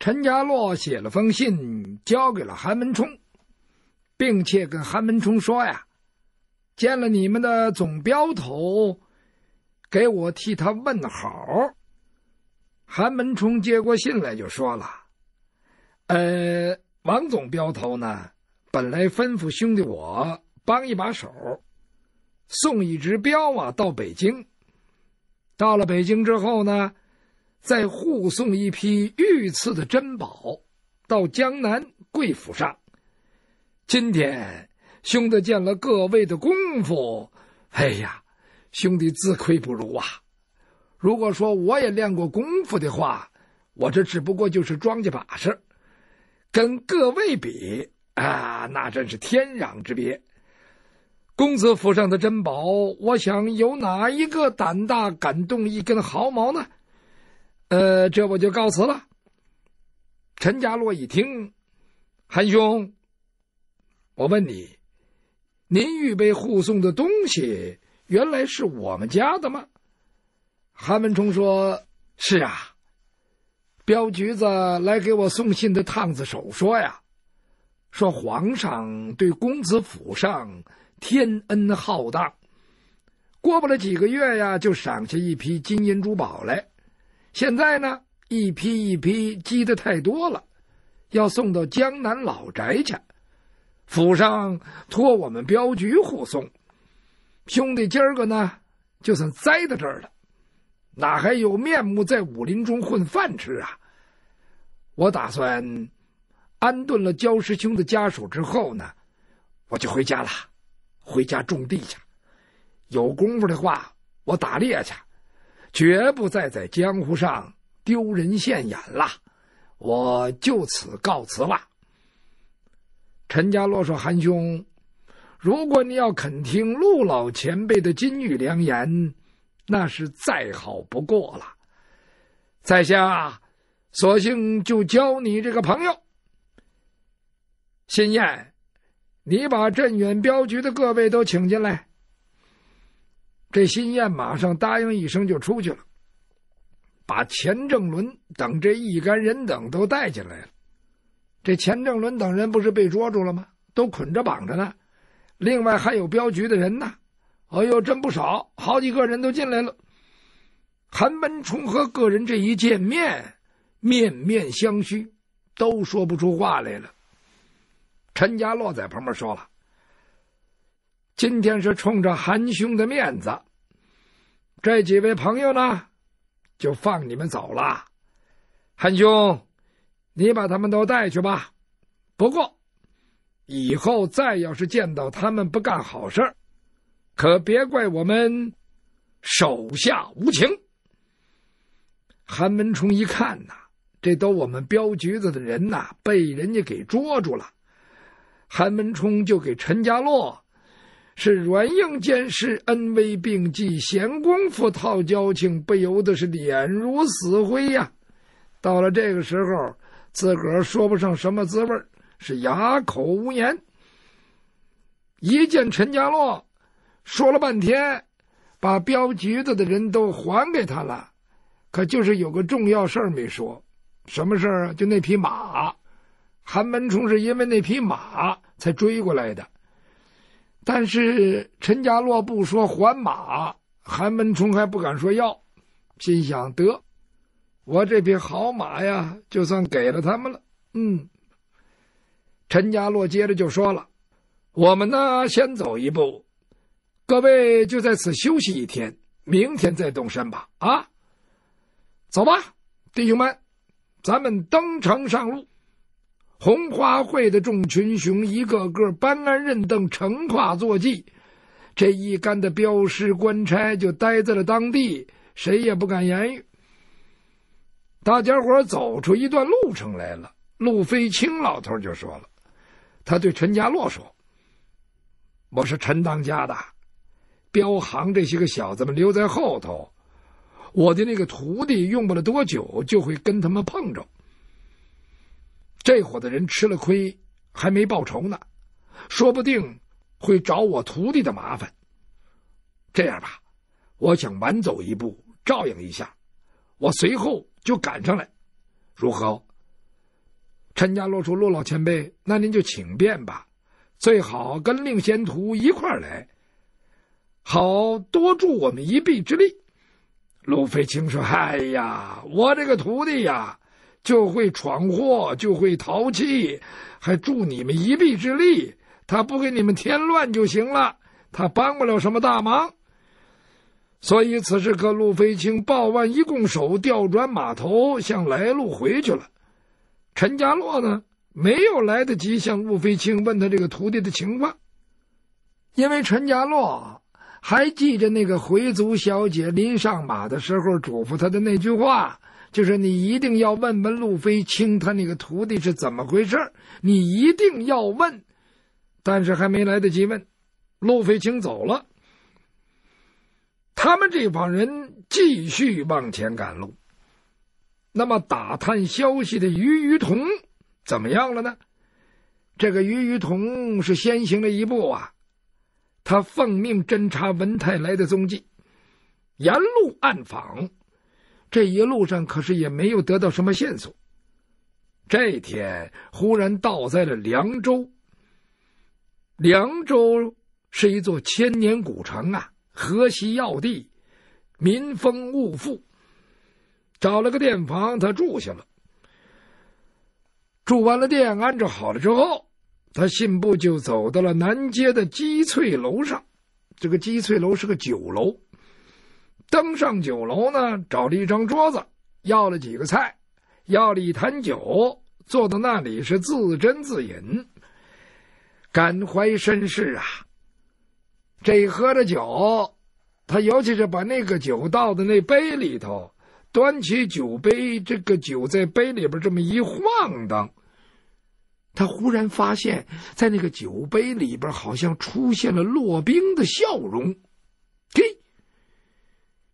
陈家洛写了封信，交给了韩门冲，并且跟韩门冲说呀：“见了你们的总镖头，给我替他问好。”韩门冲接过信来，就说了：“呃，王总镖头呢，本来吩咐兄弟我帮一把手，送一只镖啊到北京。到了北京之后呢？”再护送一批御赐的珍宝到江南贵府上。今天，兄弟见了各位的功夫，哎呀，兄弟自愧不如啊！如果说我也练过功夫的话，我这只不过就是庄稼把式，跟各位比啊，那真是天壤之别。公子府上的珍宝，我想有哪一个胆大敢动一根毫毛呢？呃，这我就告辞了。陈家洛一听，韩兄，我问你，您预备护送的东西，原来是我们家的吗？韩文冲说：“是啊，镖局子来给我送信的趟子手说呀，说皇上对公子府上天恩浩荡，过不了几个月呀，就赏下一批金银珠宝来。”现在呢，一批一批积的太多了，要送到江南老宅去。府上托我们镖局护送。兄弟，今儿个呢，就算栽到这儿了，哪还有面目在武林中混饭吃啊？我打算安顿了焦师兄的家属之后呢，我就回家了，回家种地去。有功夫的话，我打猎去。绝不再在江湖上丢人现眼了，我就此告辞了。陈家洛说：“韩兄，如果你要肯听陆老前辈的金玉良言，那是再好不过了。在下，索性就交你这个朋友。新燕，你把镇远镖局的各位都请进来。”这新燕马上答应一声，就出去了，把钱正伦等这一干人等都带进来了。这钱正伦等人不是被捉住了吗？都捆着绑着呢。另外还有镖局的人呢，哎呦，真不少，好几个人都进来了。韩文冲和个人这一见面，面面相觑，都说不出话来了。陈家洛在旁边说了。今天是冲着韩兄的面子，这几位朋友呢，就放你们走了。韩兄，你把他们都带去吧。不过，以后再要是见到他们不干好事可别怪我们手下无情。韩文冲一看呐，这都我们镖局子的人呐，被人家给捉住了。韩文冲就给陈家洛。是软硬兼施，恩威并济，闲工夫套交情，不由得是脸如死灰呀。到了这个时候，自个儿说不上什么滋味是哑口无言。一见陈家洛，说了半天，把镖局子的人都还给他了，可就是有个重要事儿没说，什么事儿啊？就那匹马，韩门冲是因为那匹马才追过来的。但是陈家洛不说还马，韩文冲还不敢说要，心想得，我这匹好马呀，就算给了他们了。嗯。陈家洛接着就说了：“我们呢，先走一步，各位就在此休息一天，明天再动身吧。啊，走吧，弟兄们，咱们登城上路。”红花会的众群雄一个个搬鞍认凳，乘胯坐骑。这一干的镖师官差就待在了当地，谁也不敢言语。大家伙走出一段路程来了，路飞青老头就说了，他对陈家洛说：“我是陈当家的，镖行这些个小子们留在后头，我的那个徒弟用不了多久就会跟他们碰着。”这伙的人吃了亏，还没报仇呢，说不定会找我徒弟的麻烦。这样吧，我想晚走一步，照应一下，我随后就赶上来，如何？陈家洛说：“陆老前辈，那您就请便吧，最好跟令贤徒一块儿来，好多助我们一臂之力。”路飞青说：“哎呀，我这个徒弟呀。”就会闯祸，就会淘气，还助你们一臂之力。他不给你们添乱就行了，他帮不了什么大忙。所以，此时，刻，路飞青抱腕一拱手，调转马头向来路回去了。陈家洛呢，没有来得及向路飞青问他这个徒弟的情况，因为陈家洛还记着那个回族小姐临上马的时候嘱咐他的那句话。就是你一定要问问路飞清他那个徒弟是怎么回事你一定要问。但是还没来得及问，路飞清走了。他们这帮人继续往前赶路。那么打探消息的于于同怎么样了呢？这个于于同是先行了一步啊，他奉命侦查文泰来的踪迹，沿路暗访。这一路上可是也没有得到什么线索。这天忽然倒在了凉州。凉州是一座千年古城啊，河西要地，民风物阜。找了个店房，他住下了。住完了店，安置好了之后，他信步就走到了南街的积翠楼上。这个积翠楼是个酒楼。登上酒楼呢，找了一张桌子，要了几个菜，要了一坛酒，坐到那里是自斟自饮，感怀身世啊。这一喝着酒，他尤其是把那个酒倒在那杯里头，端起酒杯，这个酒在杯里边这么一晃荡，他忽然发现，在那个酒杯里边好像出现了骆冰的笑容。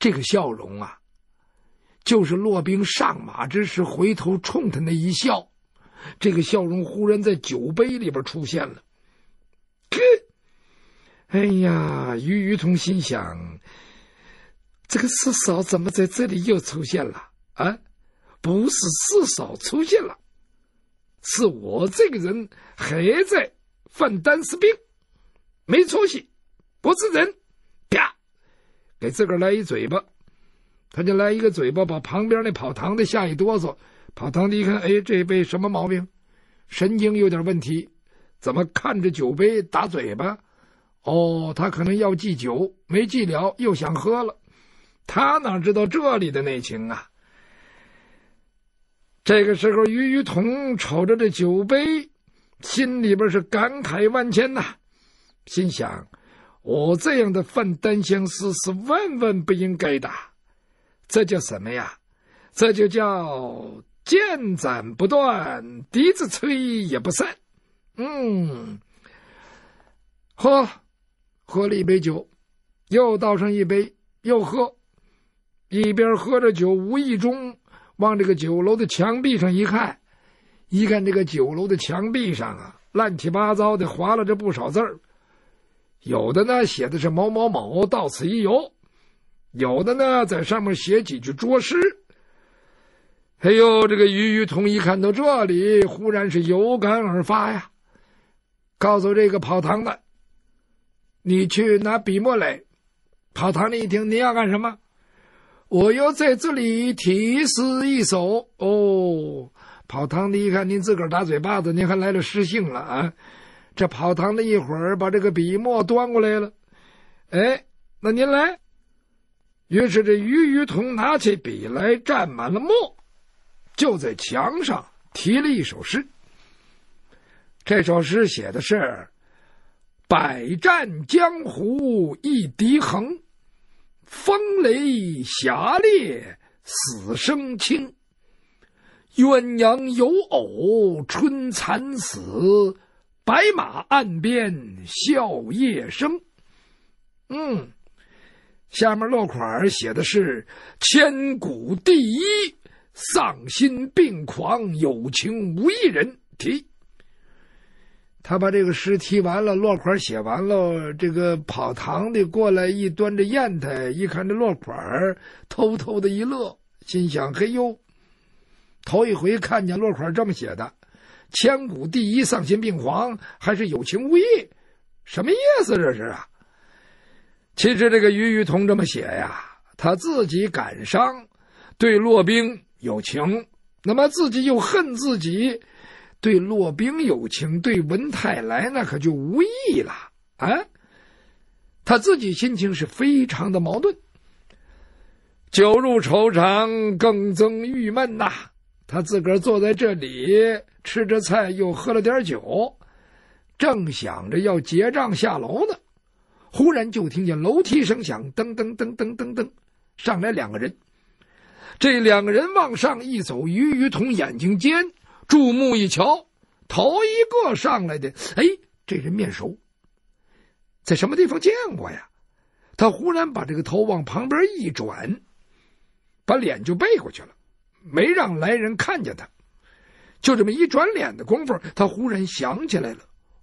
这个笑容啊，就是骆宾上马之时回头冲他那一笑。这个笑容忽然在酒杯里边出现了。哎呀，于于同心想：这个四嫂怎么在这里又出现了？啊，不是四嫂出现了，是我这个人还在犯单丝病，没出息，不是人。给自个儿来一嘴巴，他就来一个嘴巴，把旁边那跑堂的吓一哆嗦。跑堂的一看，哎，这杯什么毛病？神经有点问题，怎么看着酒杯打嘴巴？哦，他可能要忌酒，没忌了，又想喝了。他哪知道这里的内情啊？这个时候，于于同瞅着这酒杯，心里边是感慨万千呐，心想。我这样的犯单相思是万万不应该的，这叫什么呀？这就叫剑斩不断，笛子吹也不散。嗯，喝，喝了一杯酒，又倒上一杯，又喝。一边喝着酒，无意中往这个酒楼的墙壁上一看，一看这个酒楼的墙壁上啊，乱七八糟的划了这不少字儿。有的呢写的是某某某到此一游，有的呢在上面写几句拙诗。哎呦，这个于于同一看到这里，忽然是有感而发呀，告诉这个跑堂的，你去拿笔墨来。跑堂的一听，你要干什么？我要在这里题诗一首。哦，跑堂的一看，您自个儿打嘴巴子，您还来了诗兴了啊！这跑堂的一会儿把这个笔墨端过来了，哎，那您来。于是这于于桐拿起笔来，蘸满了墨，就在墙上题了一首诗。这首诗写的是：“百战江湖一笛横，风雷侠裂死生轻。鸳鸯有偶春蚕死。”白马岸边笑叶声，嗯，下面落款写的是“千古第一丧心病狂，有情无一人”。提”。他把这个诗题完了，落款写完了，这个跑堂的过来一端着砚台，一看这落款，偷偷的一乐，心想：“嘿呦，头一回看见落款这么写的。”千古第一丧心病狂，还是有情无义？什么意思？这是啊。其实这个俞雨同这么写呀，他自己感伤，对骆宾有情，那么自己又恨自己，对骆宾有情，对文泰来那可就无义了啊。他自己心情是非常的矛盾。酒入愁肠，更增郁闷呐。他自个儿坐在这里。吃着菜，又喝了点酒，正想着要结账下楼呢，忽然就听见楼梯声响，噔噔噔噔噔噔，上来两个人。这两个人往上一走，鱼鱼同眼睛尖，注目一瞧，头一个上来的，哎，这人面熟，在什么地方见过呀？他忽然把这个头往旁边一转，把脸就背过去了，没让来人看见他。就这么一转脸的功夫，他忽然想起来了，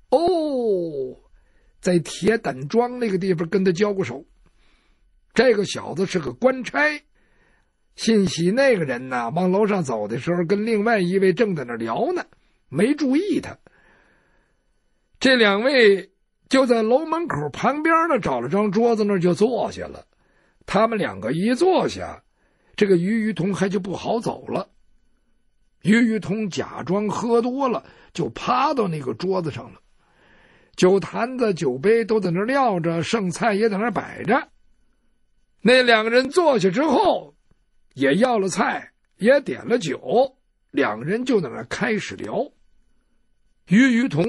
哦，在铁胆庄那个地方跟他交过手，这个小子是个官差。信息那个人呢，往楼上走的时候，跟另外一位正在那聊呢，没注意他。这两位就在楼门口旁边呢，找了张桌子，那就坐下了。他们两个一坐下，这个于于同还就不好走了。于于同假装喝多了，就趴到那个桌子上了，酒坛子、酒杯都在那儿撂着，剩菜也在那儿摆着。那两个人坐下之后，也要了菜，也点了酒，两个人就在那儿开始聊。于于同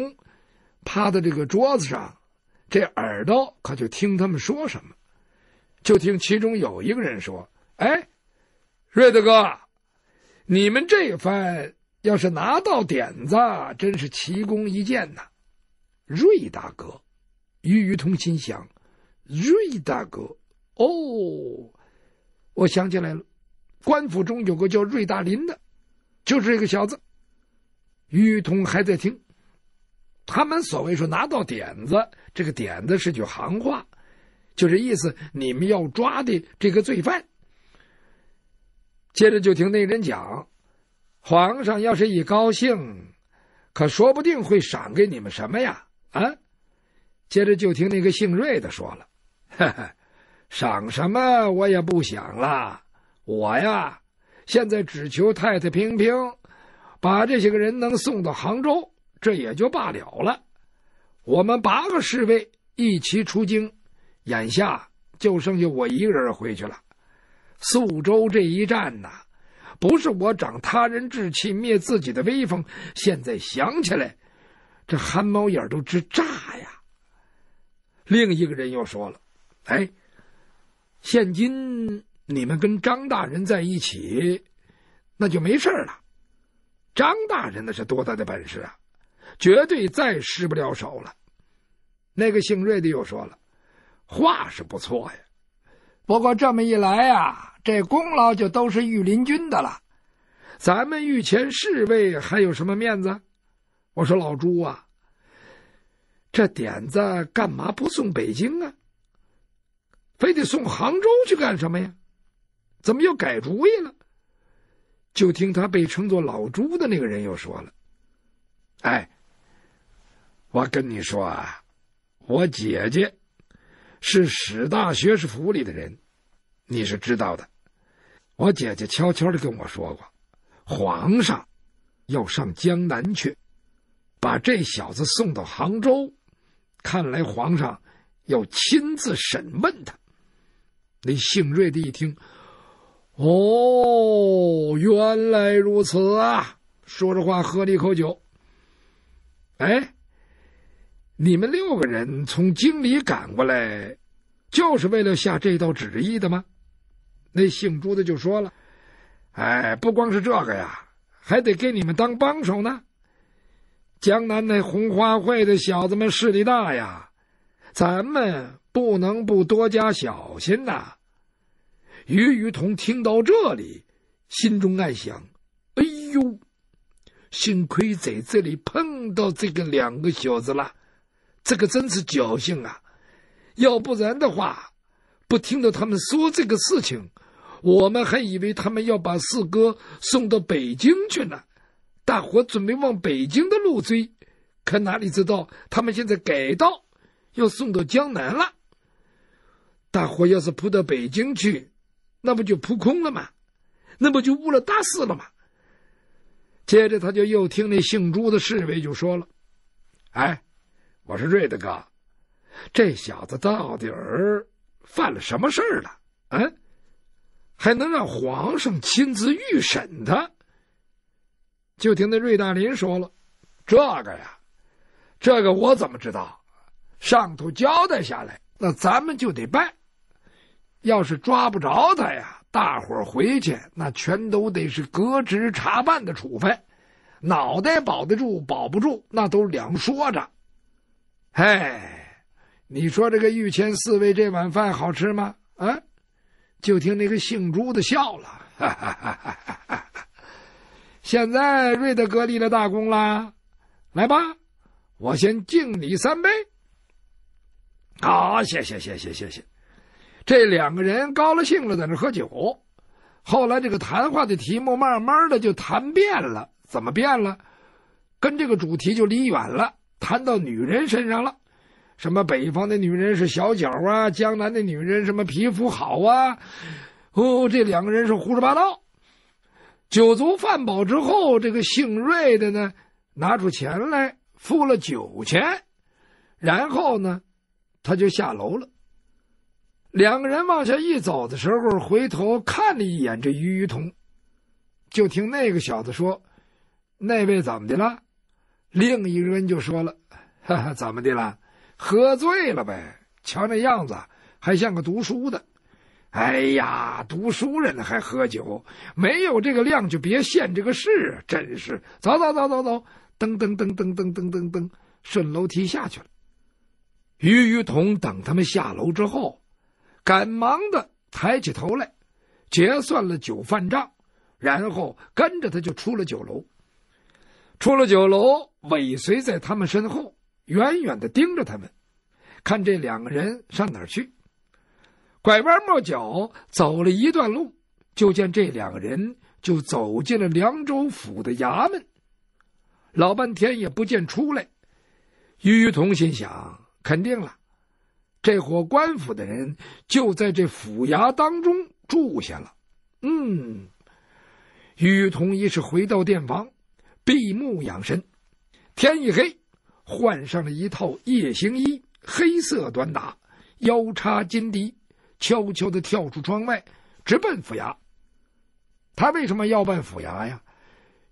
趴在这个桌子上，这耳朵可就听他们说什么，就听其中有一个人说：“哎，瑞子哥。”你们这番要是拿到点子，真是奇功一件呐，瑞大哥。于于通心想：瑞大哥，哦，我想起来了，官府中有个叫瑞大林的，就是这个小子。于通还在听，他们所谓说拿到点子，这个点子是句行话，就这意思，你们要抓的这个罪犯。接着就听那人讲，皇上要是一高兴，可说不定会赏给你们什么呀？啊！接着就听那个姓瑞的说了：“哈哈，赏什么我也不想了。我呀，现在只求太太平平把这些个人能送到杭州，这也就罢了了。我们八个侍卫一齐出京，眼下就剩下我一个人回去了。”宿州这一战呐，不是我长他人志气灭自己的威风。现在想起来，这汗毛眼都直炸呀。另一个人又说了：“哎，现今你们跟张大人在一起，那就没事了。张大人那是多大的本事啊，绝对再失不了手了。”那个姓瑞的又说了：“话是不错呀。”不过这么一来呀，这功劳就都是御林军的了，咱们御前侍卫还有什么面子？我说老朱啊，这点子干嘛不送北京啊？非得送杭州去干什么呀？怎么又改主意了？就听他被称作老朱的那个人又说了：“哎，我跟你说啊，我姐姐。”是史大学士府里的人，你是知道的。我姐姐悄悄的跟我说过，皇上要上江南去，把这小子送到杭州。看来皇上要亲自审问他。那姓瑞的一听，哦，原来如此啊！说着话喝了一口酒。哎。你们六个人从京里赶过来，就是为了下这道旨意的吗？那姓朱的就说了：“哎，不光是这个呀，还得给你们当帮手呢。江南那红花会的小子们势力大呀，咱们不能不多加小心呐。”于于同听到这里，心中暗想：“哎呦，幸亏在这里碰到这个两个小子了。”这可真是侥幸啊！要不然的话，不听到他们说这个事情，我们还以为他们要把四哥送到北京去呢。大伙准备往北京的路追，可哪里知道他们现在改道，要送到江南了。大伙要是扑到北京去，那不就扑空了吗？那不就误了大事了吗？接着他就又听那姓朱的侍卫就说了：“哎。”我说：“瑞大哥，这小子到底儿犯了什么事儿了？啊，还能让皇上亲自御审他？”就听那瑞大林说了：“这个呀，这个我怎么知道？上头交代下来，那咱们就得办。要是抓不着他呀，大伙儿回去那全都得是革职查办的处分，脑袋保得住保不住，那都两说着。”哎，你说这个御前四位这碗饭好吃吗？啊，就听那个姓朱的笑了。哈哈哈哈哈哈！现在瑞德哥立了大功啦，来吧，我先敬你三杯。啊，谢谢谢谢谢谢。这两个人高了兴了，在那喝酒。后来这个谈话的题目慢慢的就谈变了，怎么变了？跟这个主题就离远了。谈到女人身上了，什么北方的女人是小脚啊，江南的女人什么皮肤好啊，哦，这两个人是胡说八道。酒足饭饱之后，这个姓瑞的呢，拿出钱来付了酒钱，然后呢，他就下楼了。两个人往下一走的时候，回头看了一眼这于于同，就听那个小子说：“那位怎么的了？”另一个人就说了：“哈哈，怎么的了？喝醉了呗。瞧那样子，还像个读书的。哎呀，读书人还喝酒，没有这个量就别现这个事，真是，走走走走走，噔噔噔噔噔噔噔噔，顺楼梯下去了。”于于同等他们下楼之后，赶忙的抬起头来，结算了酒饭账，然后跟着他就出了酒楼。出了酒楼，尾随在他们身后，远远的盯着他们，看这两个人上哪儿去。拐弯抹角走了一段路，就见这两个人就走进了凉州府的衙门，老半天也不见出来。于同心想：肯定了，这伙官府的人就在这府衙当中住下了。嗯，于同一是回到店房。闭目养神，天一黑，换上了一套夜行衣，黑色短打，腰插金笛，悄悄的跳出窗外，直奔府衙。他为什么要办府衙呀？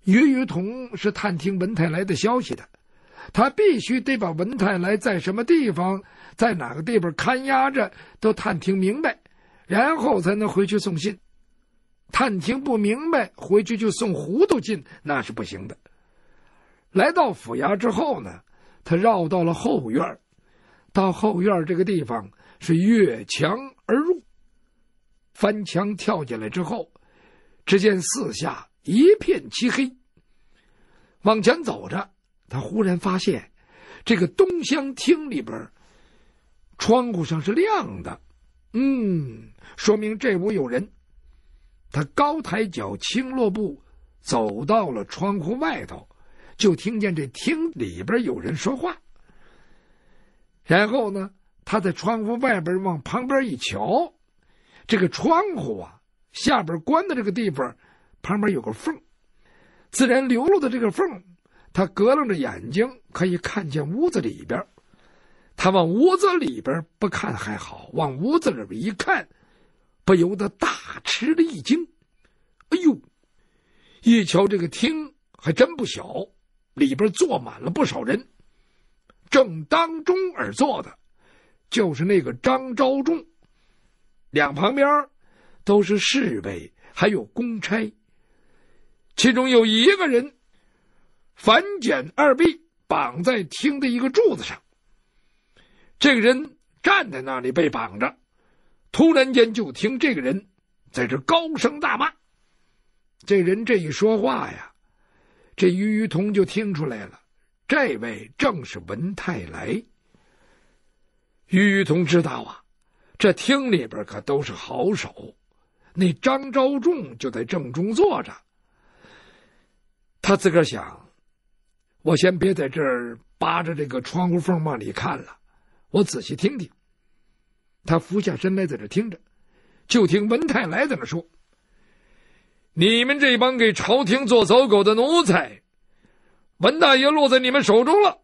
余雨同是探听文泰来的消息的，他必须得把文泰来在什么地方，在哪个地方看押着都探听明白，然后才能回去送信。探听不明白，回去就送糊涂进，那是不行的。来到府衙之后呢，他绕到了后院，到后院这个地方是越墙而入，翻墙跳进来之后，只见四下一片漆黑。往前走着，他忽然发现这个东厢厅里边窗户上是亮的，嗯，说明这屋有人。他高抬脚轻落步，走到了窗户外头，就听见这厅里边有人说话。然后呢，他在窗户外边往旁边一瞧，这个窗户啊下边关的这个地方，旁边有个缝，自然流露的这个缝，他隔楞着眼睛可以看见屋子里边。他往屋子里边不看还好，往屋子里边一看，不由得大。吃了一惊，哎呦！一瞧这个厅还真不小，里边坐满了不少人。正当中而坐的，就是那个张昭忠。两旁边都是侍卫，还有公差。其中有一个人反剪二臂，绑在厅的一个柱子上。这个人站在那里被绑着，突然间就听这个人。在这高声大骂，这人这一说话呀，这于于同就听出来了，这位正是文泰来。于于同知道啊，这厅里边可都是好手，那张昭仲就在正中坐着。他自个儿想，我先别在这儿扒着这个窗户缝往里看了，我仔细听听。他俯下身来，在这听着。就听文泰来怎么说：“你们这帮给朝廷做走狗的奴才，文大爷落在你们手中了，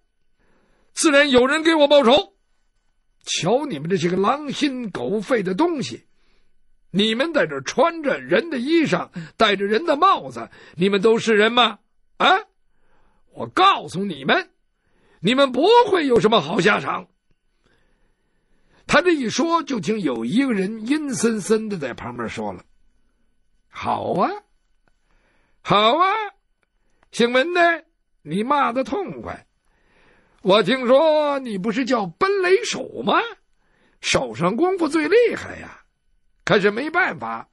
自然有人给我报仇。瞧你们这些个狼心狗肺的东西，你们在这穿着人的衣裳，戴着人的帽子，你们都是人吗？啊！我告诉你们，你们不会有什么好下场。”他这一说，就听有一个人阴森森的在旁边说了：“好啊，好啊，姓文的，你骂的痛快。我听说你不是叫奔雷手吗？手上功夫最厉害呀。可是没办法，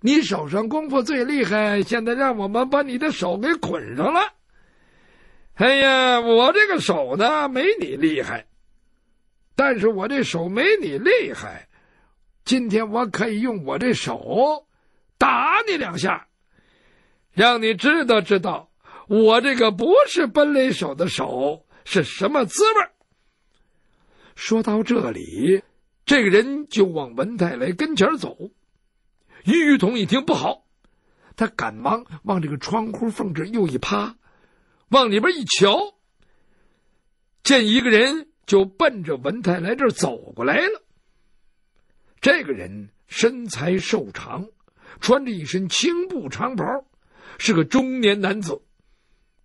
你手上功夫最厉害，现在让我们把你的手给捆上了。哎呀，我这个手呢，没你厉害。”但是我这手没你厉害，今天我可以用我这手打你两下，让你知道知道我这个不是奔雷手的手是什么滋味说到这里，这个人就往文太来跟前走，于玉彤一听不好，他赶忙往这个窗户缝这又一趴，往里边一瞧，见一个人。就奔着文泰来这儿走过来了。这个人身材瘦长，穿着一身青布长袍，是个中年男子。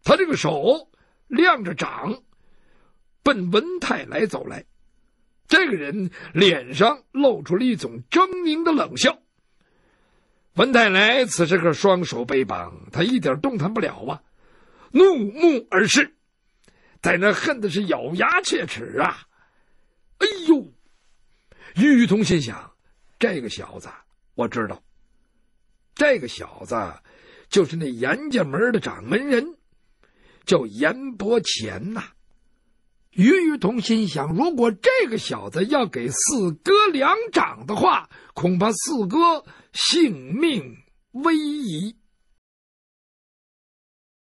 他这个手亮着掌，奔文泰来走来。这个人脸上露出了一种狰狞的冷笑。文泰来此时可双手被绑，他一点动弹不了啊，怒目而视。在那恨的是咬牙切齿啊！哎呦，于雨桐心想：这个小子我知道，这个小子就是那严家门的掌门人，叫严伯乾呐。于雨桐心想，如果这个小子要给四哥两掌的话，恐怕四哥性命危矣。